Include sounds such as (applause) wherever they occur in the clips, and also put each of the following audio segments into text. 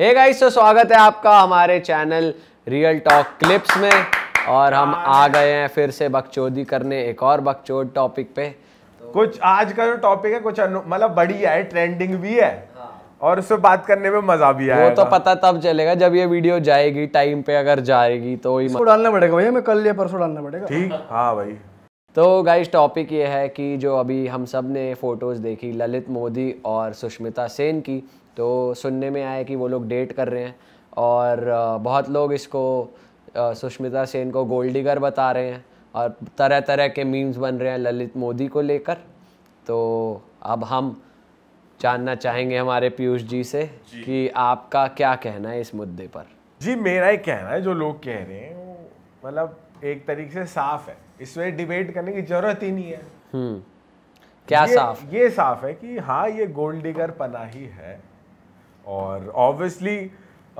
Hey guys तो स्वागत है आपका हमारे चैनल रियल टॉक क्लिप्स में और हम आ गए हैं फिर से बकचोदी करने एक और बकचोद टॉपिक पे तो कुछ आज का जो टॉपिक है कुछ मतलब बढ़िया है ट्रेंडिंग भी है हाँ। और उससे बात करने में मजा भी आया वो तो पता तब चलेगा जब ये वीडियो जाएगी टाइम पे अगर जाएगी तो ही डालना पड़ेगा भैया मैं कल या परसों डालना पड़ेगा ठीक हाँ भाई तो गाइस टॉपिक ये है कि जो अभी हम सब ने फोटोज़ देखी ललित मोदी और सुष्मिता सेन की तो सुनने में आया कि वो लोग डेट कर रहे हैं और बहुत लोग इसको सुष्मिता सेन को गोल्डिगर बता रहे हैं और तरह तरह के मीम्स बन रहे हैं ललित मोदी को लेकर तो अब हम जानना चाहेंगे हमारे पीयूष जी से जी। कि आपका क्या कहना है इस मुद्दे पर जी मेरा ही कहना है जो लोग कह रहे हैं मतलब एक तरीके से साफ है इसमें डिबेट करने की जरूरत ही नहीं है हम्म। क्या ये, साफ ये साफ है कि हाँ ये गोल्ड डिगर पना ही है और ऑब्वियसली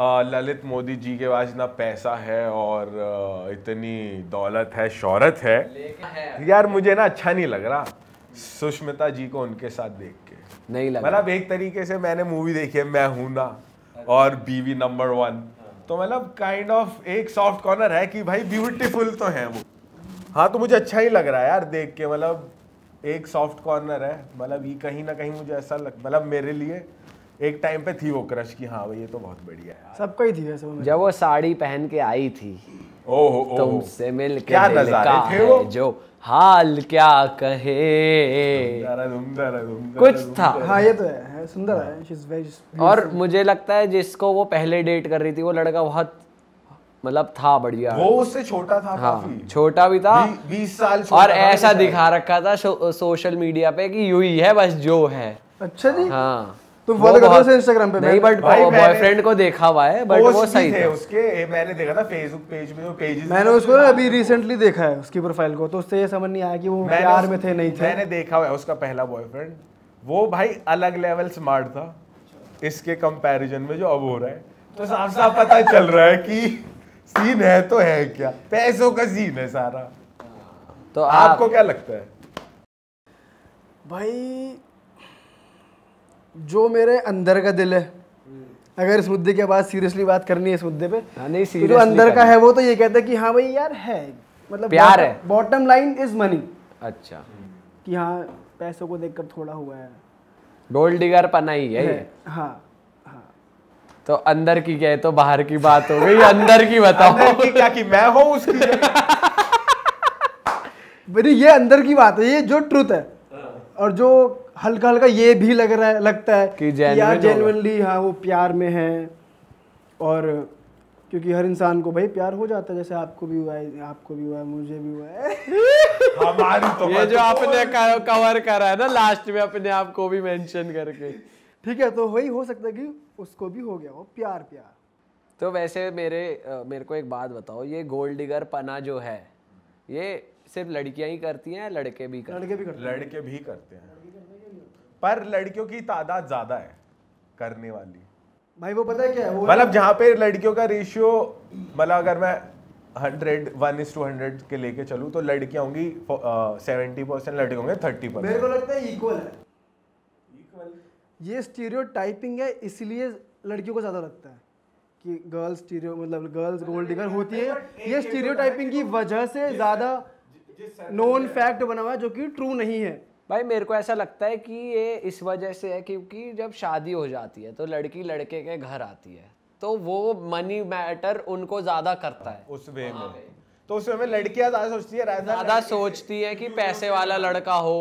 ललित मोदी जी के पास इतना पैसा है और uh, इतनी दौलत है शोहरत है।, है यार मुझे ना अच्छा नहीं लग रहा सुष्मिता जी को उनके साथ देख के नहीं लग मतलब एक तरीके से मैंने मूवी देखी है मैं हूं ना और बीवी नंबर वन तो मतलब काइंड ऑफ एक सॉफ्ट कॉर्नर है कि भाई ब्यूटीफुल तो है वो हाँ तो मुझे अच्छा ही लग रहा है यार देख के मतलब एक सॉफ्ट कॉर्नर है मतलब ये कहीं ना कहीं मुझे ऐसा लग मतलब मेरे लिए एक टाइम पे थी वो क्रश की हाँ भाई ये तो बहुत बढ़िया है सबको ही थी वैसे जब वो साड़ी पहन के आई थी ओह तुमसे मिल के क्या नजारे थे वो जो हाल क्या कहे कुछ था हाँ ये तो है सुंदर है और मुझे लगता है जिसको वो पहले डेट कर रही थी वो लड़का बहुत मतलब था बढ़िया वो उससे छोटा था हाँ, काफी छोटा भी था बीस साल और ऐसा दिखा रखा था सो, सोशल मीडिया पे कि यू ही है बस जो है अच्छा जी हाँ तुम फॉलो करते हो इंस्टाग्राम पे नहीं बट बॉयफ्रेंड को देखा हुआ है बट वो सही थे उसके मैंने देखा था फेसबुक पेज में वो पेजेस मैंने उसको अभी रिसेंटली देखा है उसकी प्रोफाइल को तो उससे ये समझ नहीं आया कि वो प्यार में थे नहीं थे मैंने देखा हुआ है उसका पहला बॉयफ्रेंड वो भाई अलग लेवल स्मार्ट था इसके कंपैरिजन में जो अब हो रहा है तो साफ साफ पता चल रहा है कि सीन है तो है क्या पैसों का सीन है सारा तो आपको क्या लगता है भाई जो मेरे अंदर का दिल है अगर इस मुद्दे के बाद सीरियसली बात करनी है इस मुद्दे पे हाँ, नहीं तो जो अंदर का है वो तो ये कहता है कि हाँ भाई यार है मतलब प्यार है बॉटम लाइन इज मनी अच्छा कि हाँ पैसों को देखकर थोड़ा हुआ है गोल्ड डिगर पना ही है, है हाँ, हाँ। तो अंदर की क्या है तो बाहर की बात हो गई अंदर की बताओ अंदर की क्या कि मैं हूं उसकी मेरी (laughs) ये अंदर की बात है ये जो ट्रुथ है और जो हल्का हल्का ये भी लग रहा है लगता है कि यार जेनवनली हाँ वो प्यार में है और क्योंकि हर इंसान को भाई प्यार हो जाता है जैसे आपको भी हुआ है आपको भी हुआ है मुझे भी हुआ है हमारी तो ये जो तो आपने कवर करा है ना लास्ट में अपने आप को भी मेंशन करके ठीक है तो वही हो सकता है कि उसको भी हो गया हो प्यार प्यार तो वैसे मेरे मेरे को एक बात बताओ ये गोल्ड डिगर पना जो है ये सिर्फ लड़कियां ही करती हैं लड़के भी करते लड़के भी करते लड़के भी करते हैं पर लड़कियों की तादाद ज्यादा है करने वाली भाई वो पता है क्या है मतलब जहाँ पे लड़कियों का रेशियो मतलब अगर मैं hundred one is to hundred के लेके चलू तो लड़कियाँ होंगी सेवेंटी परसेंट लड़के होंगे थर्टी परसेंट मेरे को लगता है इक्वल है ये स्टीरियो टाइपिंग है इसलिए लड़कियों को ज़्यादा लगता है कि गर्ल्स स्टीरियो मतलब गर्ल्स गोल्ड डिगर होती है ये स्टीरियो टाइपिंग की वजह से ज़्यादा नॉन फैक्ट बना हुआ है जो कि ट्रू नहीं है भाई मेरे को ऐसा लगता है कि ये इस वजह से है क्योंकि जब शादी हो जाती है तो लड़की लड़के के घर आती है तो वो मनी मैटर उनको ज़्यादा करता है उस वे में हाँ। तो उस वे में लड़कियां ज़्यादा सोचती है ज़्यादा सोचती है कि पैसे वाला लड़का हो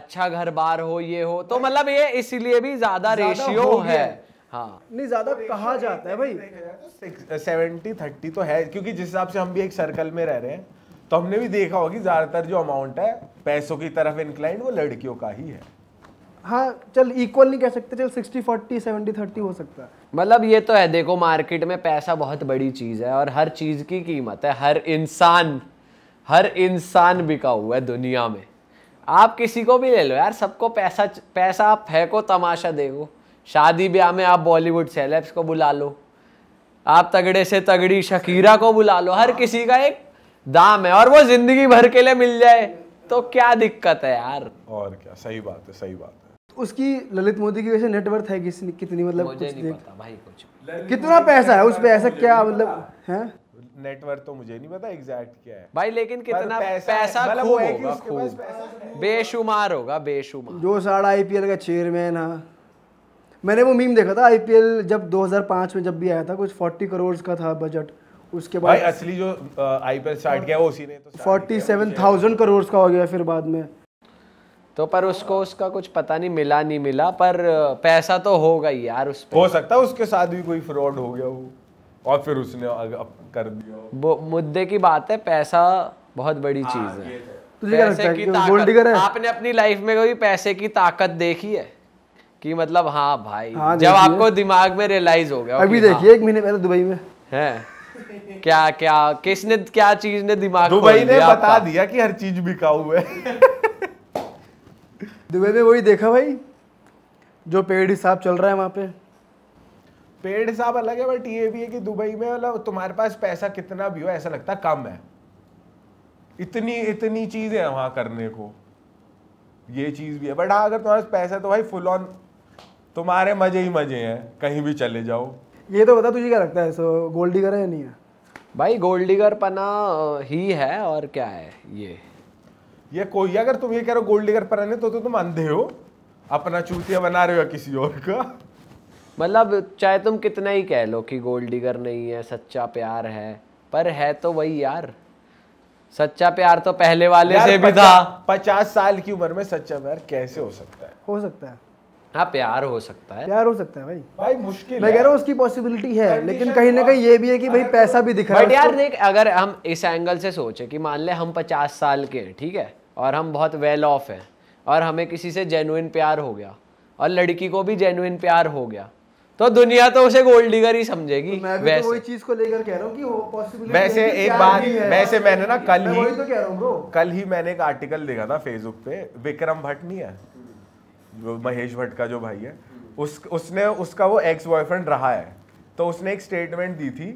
अच्छा घर बार हो ये हो तो मतलब ये इसीलिए भी ज़्यादा रेशियो है हाँ नहीं ज्यादा कहा जाता है भाई सेवेंटी थर्टी तो, तो है क्योंकि जिस हिसाब से हम भी एक सर्कल में रह रहे हैं तो हमने भी देखा होगा कि ज़्यादातर जो अमाउंट है पैसों की तरफ इंक्लाइंड वो लड़कियों का ही है हाँ चल इक्वल नहीं कह सकते चल सिक्सटी फोर्टी सेवेंटी थर्टी हो सकता है मतलब ये तो है देखो मार्केट में पैसा बहुत बड़ी चीज़ है और हर चीज़ की कीमत है हर इंसान हर इंसान बिका हुआ है दुनिया में आप किसी को भी ले लो यार सबको पैसा पैसा आप फेंको तमाशा देखो शादी ब्याह में आप बॉलीवुड सेलेब्स को बुला लो आप तगड़े से तगड़ी शकीरा को बुला लो हर किसी का एक दाम है और वो जिंदगी भर के लिए मिल जाए तो क्या दिक्कत है यार और क्या सही बात है सही बात है उसकी ललित मोदी की वैसे नेटवर्थ है किसने कितनी मतलब मुझे नहीं पता भाई कुछ कितना पैसा है उस पे ऐसा क्या मतलब है नेटवर्क तो मुझे नहीं पता एग्जैक्ट क्या है भाई लेकिन कितना पैसा, मतलब खूब होगा खूब तो बेशुमार होगा बेशुमार जो साढ़ा आईपीएल का चेयरमैन है मैंने वो मीम देखा था आईपीएल जब 2005 में जब भी आया था कुछ 40 करोड़ का था बजट उसके बाद असली जो आईपीएल स्टार्ट किया वो उसी ने तो फोर्टी सेवन थाउजेंड करोड़ का हो गया फिर बाद में तो पर उसको उसका कुछ पता नहीं मिला नहीं मिला पर पैसा तो होगा ही यार उस हो सकता है उसके साथ भी कोई फ्रॉड हो गया हो और फिर उसने कर दिया वो मुद्दे की बात है पैसा बहुत बड़ी हाँ, चीज तो है तुझे क्या लगता है गोल्ड डिगर है आपने अपनी लाइफ में कभी पैसे की ताकत देखी है कि मतलब हाँ भाई हाँ, जब आपको दिमाग में रियलाइज हो गया अभी देखिए हाँ। एक महीने पहले दुबई में है क्या क्या किसने क्या चीज ने दिमाग दुबई ने बता दिया कि हर चीज बिकाऊ है (laughs) दुबई में वही देखा भाई जो पेड़ हिसाब चल रहा है वहां पे पेड़ हिसाब अलग है बट ये भी है कि दुबई में मतलब तुम्हारे पास पैसा कितना भी हो ऐसा लगता कम है इतनी इतनी चीज़ें हैं वहां करने को ये चीज़ भी है बट हाँ अगर तुम्हारे पास पैसा तो भाई फुल ऑन तुम्हारे मज़े ही मज़े हैं कहीं भी चले जाओ ये तो बता तुझे क्या लगता है सो गोल्ड डिगर है या नहीं है भाई गोल्ड डिगर पना ही है और क्या है ये ये कोई अगर तुम ये कह रहे हो गोल्ड डिगर पर रहने तो, तो तुम अंधे हो अपना चूतिया बना रहे हो किसी और का मतलब चाहे तुम कितना ही कह लो कि गोल्ड डिगर नहीं है सच्चा प्यार है पर है तो वही यार सच्चा प्यार तो पहले वाले से भी था पचास साल की उम्र में सच्चा प्यार कैसे हो सकता है हो सकता है हाँ प्यार हो सकता है प्यार हो सकता है भाई भाई मुश्किल मैं कह रहा हूँ उसकी पॉसिबिलिटी है लेकिन कहीं ना कहीं ये भी है कि भाई पैसा भी दिख रहा है यार देख अगर हम इस एंगल से सोचे कि मान ले हम पचास साल के हैं ठीक है और हम बहुत वेल ऑफ हैं और हमें किसी से जेनुइन प्यार हो गया और लड़की को भी जेनुइन प्यार हो गया तो दुनिया तो उसे गोल्ड डिगर ही समझेगी तो मैं भी तो वही चीज को लेकर कह रहा हूँ पॉसिबिलिटी वैसे एक बात वैसे मैंने ना कल ही तो कह रहा हूँ कल ही मैंने एक आर्टिकल देखा था फेसबुक पे विक्रम भट्ट नहीं है महेश भट्ट का जो भाई है उस उसने उसका वो एक्स बॉयफ्रेंड रहा है तो उसने एक स्टेटमेंट दी थी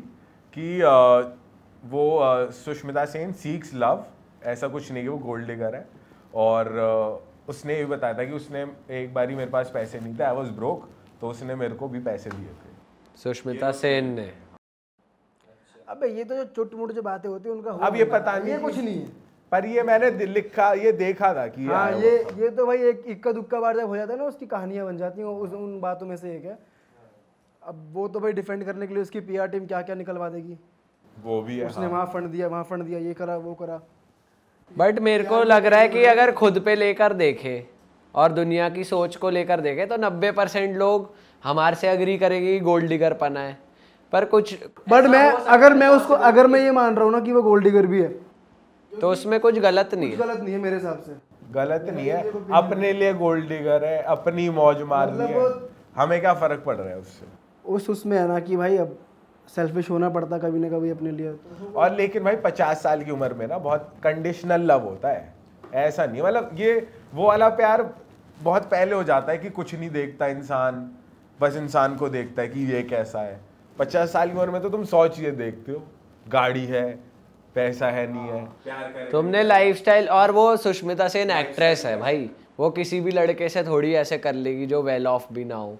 कि आ, वो सुष्मिता सेन सीक्स लव ऐसा कुछ नहीं कि वो गोल्ड डिगर है और आ, उसने ये बताया था कि उसने एक बारी मेरे पास पैसे नहीं थे आई वॉज ब्रोक तो उसने मेरे को भी पैसे दिए थे सुष्मिता सेन ने अच्छा। अबे ये तो जो चुटमुट जो बातें होती है उनका अब ये पता नहीं कुछ नहीं है पर ये मैंने लिखा ये देखा था कि हाँ ये ये तो भाई एक इक्का दुक्का बार जब हो जाता है ना उसकी कहानियां बन जाती हैं उस उन बातों में से एक है अब वो तो भाई डिफेंड करने के लिए उसकी पीआर टीम क्या क्या निकलवा देगी वो भी है उसने हाँ। वहां फंड दिया वहां फंड दिया ये करा वो करा बट मेरे को लग रहा है कि तो अगर खुद पे लेकर देखे और दुनिया की सोच को लेकर देखे तो नब्बे परसेंट लोग हमारे से अग्री करेंगे कि गोल्ड डिगर पना है पर कुछ बट मैं तो अगर मैं उसको अगर मैं ये मान रहा हूँ ना कि वो गोल्ड डिगर भी है तो उसमें कुछ गलत नहीं है गलत नहीं है मेरे हिसाब से गलत नहीं है अपने लिए गोल्ड डिगर है अपनी मौज मार रही मतलब है हमें क्या फर्क पड़ रहा है उससे उस उसमें है ना कि भाई अब सेल्फिश होना पड़ता कभी ना कभी अपने लिए और लेकिन भाई पचास साल की उम्र में ना बहुत कंडीशनल लव होता है ऐसा नहीं मतलब ये वो वाला प्यार बहुत पहले हो जाता है कि कुछ नहीं देखता इंसान बस इंसान को देखता है कि ये कैसा है पचास साल की उम्र में तो तुम सौ चीज़ें देखते हो गाड़ी है पैसा है नहीं है हाँ, तुमने लाइफस्टाइल और वो सुष्मिता सेन एक्ट्रेस है भाई वो किसी भी लड़के से थोड़ी ऐसे कर लेगी जो वेल ऑफ भी ना हो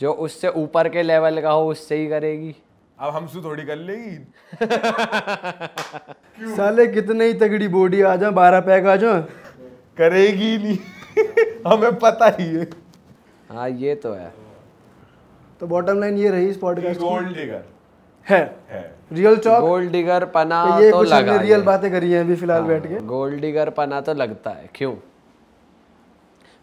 जो उससे ऊपर के लेवल का हो उससे ही करेगी अब हम सु थोड़ी कर लेगी (laughs) साले कितने ही तगड़ी बॉडी आ जाओ बारह पैक आ जाओ करेगी नहीं (laughs) हमें पता ही है हाँ ये तो है तो बॉटम लाइन ये रही इस पॉडकास्ट की गोल्ड डिगर है, रियल टॉक गोल्ड डिगर पना तो ये तो कुछ लगा रियल बातें करी हैं अभी फिलहाल हाँ, बैठ के गोल्ड डिगर पना तो लगता है क्यों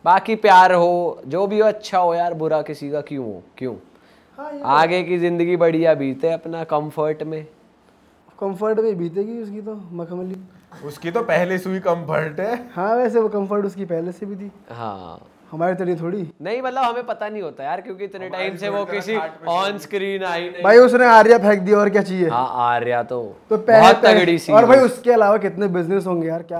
बाकी प्यार हो जो भी हो अच्छा हो यार बुरा किसी का क्यों हो क्यों हाँ, तो आगे की जिंदगी बढ़िया बीते अपना कंफर्ट में कंफर्ट में बीतेगी उसकी तो मखमली उसकी तो पहले से ही कंफर्ट है हाँ वैसे वो कंफर्ट उसकी पहले से भी थी हाँ हमारे तरी थोड़ी नहीं मतलब हमें पता नहीं होता यार क्योंकि इतने टाइम से वो किसी ऑन स्क्रीन आई भाई उसने आर्या फेंक दिया और क्या चाहिए हाँ आर्या तो तो बहुत तगड़ी सी और भाई उसके अलावा कितने बिजनेस होंगे यार क्या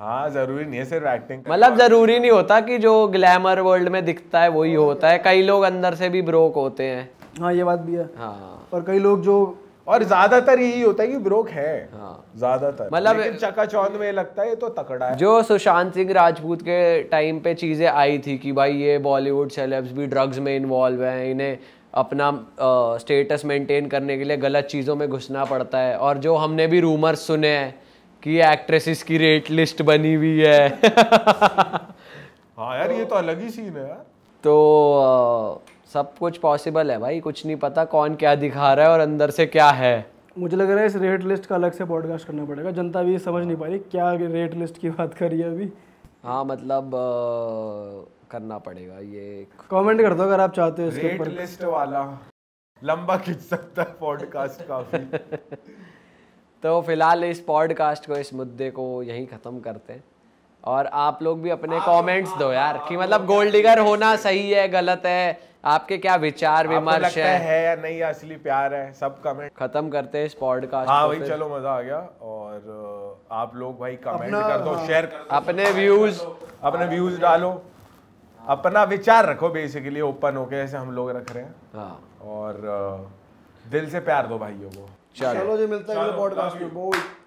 हाँ जरूरी नहीं है सिर्फ एक्टिंग मतलब जरूरी नहीं होता कि जो ग्लैमर वर्ल्ड में दिखता है वही होता है कई लोग अंदर से भी ब्रोक होते हैं हाँ ये बात भी है हाँ और कई लोग जो और ज्यादातर यही होता है कि ब्रोक है हाँ। ज्यादातर मतलब चकाचौंध में लगता है तो तकड़ा है जो सुशांत सिंह राजपूत के टाइम पे चीजें आई थी कि भाई ये बॉलीवुड सेलेब्स भी ड्रग्स में इन्वॉल्व है इन्हें अपना स्टेटस uh, मेंटेन करने के लिए गलत चीज़ों में घुसना पड़ता है और जो हमने भी रूमर्स सुने हैं कि एक्ट्रेसेस की रेट लिस्ट बनी हुई है (laughs) हाँ यार तो, ये तो अलग ही सीन है यार तो uh, सब कुछ पॉसिबल है भाई कुछ नहीं पता कौन क्या दिखा रहा है और अंदर से क्या है मुझे लग रहा है इस रेट लिस्ट का अलग से पॉडकास्ट करना पड़ेगा जनता भी समझ नहीं पा रही क्या रेट लिस्ट की बात करी है अभी हाँ मतलब आ, करना पड़ेगा ये कमेंट कर दो अगर आप चाहते हो इसके ऊपर लिस्ट वाला लंबा खींच सकता है पॉडकास्ट काफी (laughs) तो फिलहाल इस पॉडकास्ट को इस मुद्दे को यहीं ख़त्म करते हैं और आप लोग भी अपने कमेंट्स दो यार कि मतलब गोल्ड डिगर होना सही है गलत है आपके क्या विचार विमर्श है है या नहीं असली प्यार है सब कमेंट खत्म करते हैं इस पॉडकास्ट हाँ भाई चलो मजा आ गया और आप लोग भाई कमेंट कर दो शेयर कर अपने व्यूज अपने व्यूज डालो अपना विचार रखो बेसिकली ओपन होके ऐसे हम लोग रख रहे हैं हाँ। और दिल से प्यार दो भाइयों को चलो जी मिलता है पॉडकास्ट में